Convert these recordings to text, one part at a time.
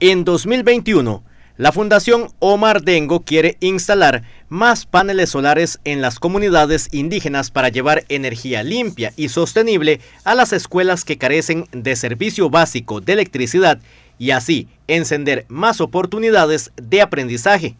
En 2021, la Fundación Omar Dengo quiere instalar más paneles solares en las comunidades indígenas para llevar energía limpia y sostenible a las escuelas que carecen de servicio básico de electricidad y así encender más oportunidades de aprendizaje.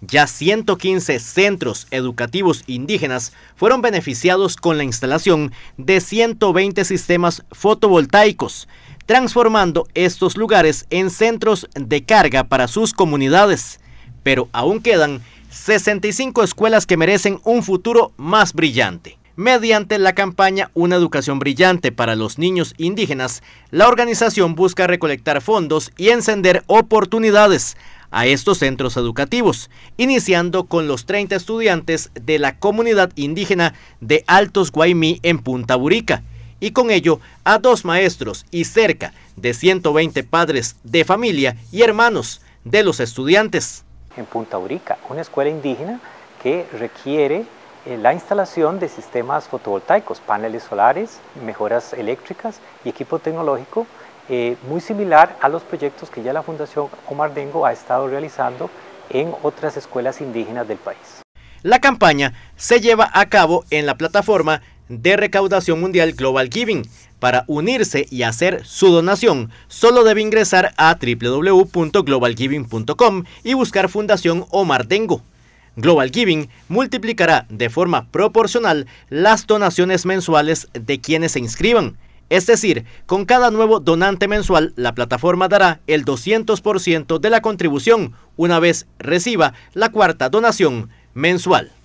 Ya 115 centros educativos indígenas fueron beneficiados con la instalación de 120 sistemas fotovoltaicos transformando estos lugares en centros de carga para sus comunidades. Pero aún quedan 65 escuelas que merecen un futuro más brillante. Mediante la campaña Una educación brillante para los niños indígenas, la organización busca recolectar fondos y encender oportunidades a estos centros educativos, iniciando con los 30 estudiantes de la comunidad indígena de Altos Guaymí en Punta Burica, y con ello a dos maestros y cerca de 120 padres de familia y hermanos de los estudiantes. En Punta Urica, una escuela indígena que requiere eh, la instalación de sistemas fotovoltaicos, paneles solares, mejoras eléctricas y equipo tecnológico eh, muy similar a los proyectos que ya la Fundación Omar Dengo ha estado realizando en otras escuelas indígenas del país. La campaña se lleva a cabo en la plataforma de recaudación mundial Global Giving. Para unirse y hacer su donación, solo debe ingresar a www.globalgiving.com y buscar Fundación Omar Dengo. Global Giving multiplicará de forma proporcional las donaciones mensuales de quienes se inscriban. Es decir, con cada nuevo donante mensual, la plataforma dará el 200% de la contribución una vez reciba la cuarta donación mensual.